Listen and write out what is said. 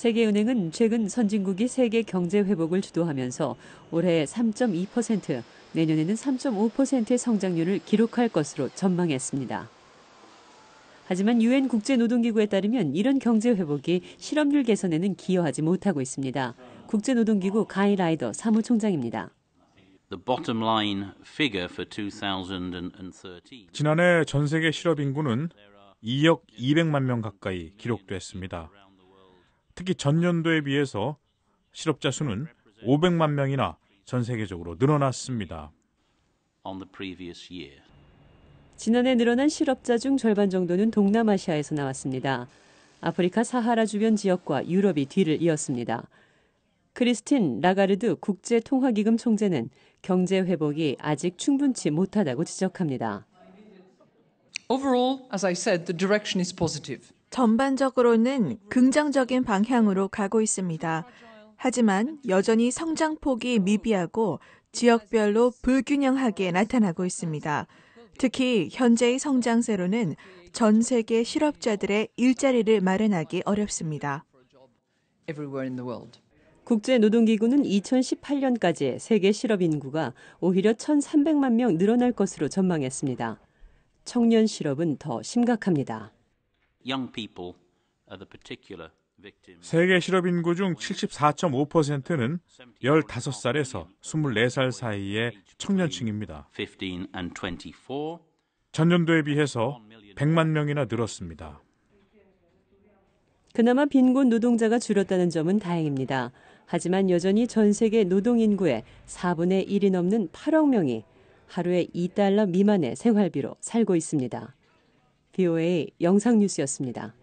세계은행은 최근 선진국이 세계 경제 회복을 주도하면서 올해 3.2%, 내년에는 3.5%의 성장률을 기록할 것으로 전망했습니다. 하지만 유엔 국제노동기구에 따르면 이런 경제 회복이 실업률 개선에는 기여하지 못하고 있습니다. 국제노동기구 가이 라이더 사무총장입니다. 지난해 전 세계 실업 인구는 2억 200만 명 가까이 기록됐습니다. 특히 전년도에 비해서 실업자 수는 500만 명이나 전 세계적으로 늘어났습니다. 지난해 늘어난 실업자 중 절반 정도는 동남아시아에서 나왔습니다. 아프리카 사하라 주변 지역과 유럽이 뒤를 이었습니다. 크리스틴 라가르드 국제통화기금 총재는 경제 회복이 아직 충분치 못하다고 지적합니다. Overall, as I said, the direction is positive. 전반적으로는 긍정적인 방향으로 가고 있습니다. 하지만 여전히 성장폭이 미비하고 지역별로 불균형하게 나타나고 있습니다. 특히 현재의 성장세로는 전 세계 실업자들의 일자리를 마련하기 어렵습니다. 국제노동기구는 2018년까지 세계 실업인구가 오히려 1,300만 명 늘어날 것으로 전망했습니다. 청년 실업은 더 심각합니다. 세계 실업인구 중 74.5%는 15살에서 24살 사이의 청년층입니다. 전년도에 비해서 100만 명이나 늘었습니다. 그나마 빈곤 노동자가 줄었다는 점은 다행입니다. 하지만 여전히 전 세계 노동 인구의 4분의 1이 넘는 8억 명이 하루에 2달러 미만의 생활비로 살고 있습니다. BOA 영상뉴스였습니다.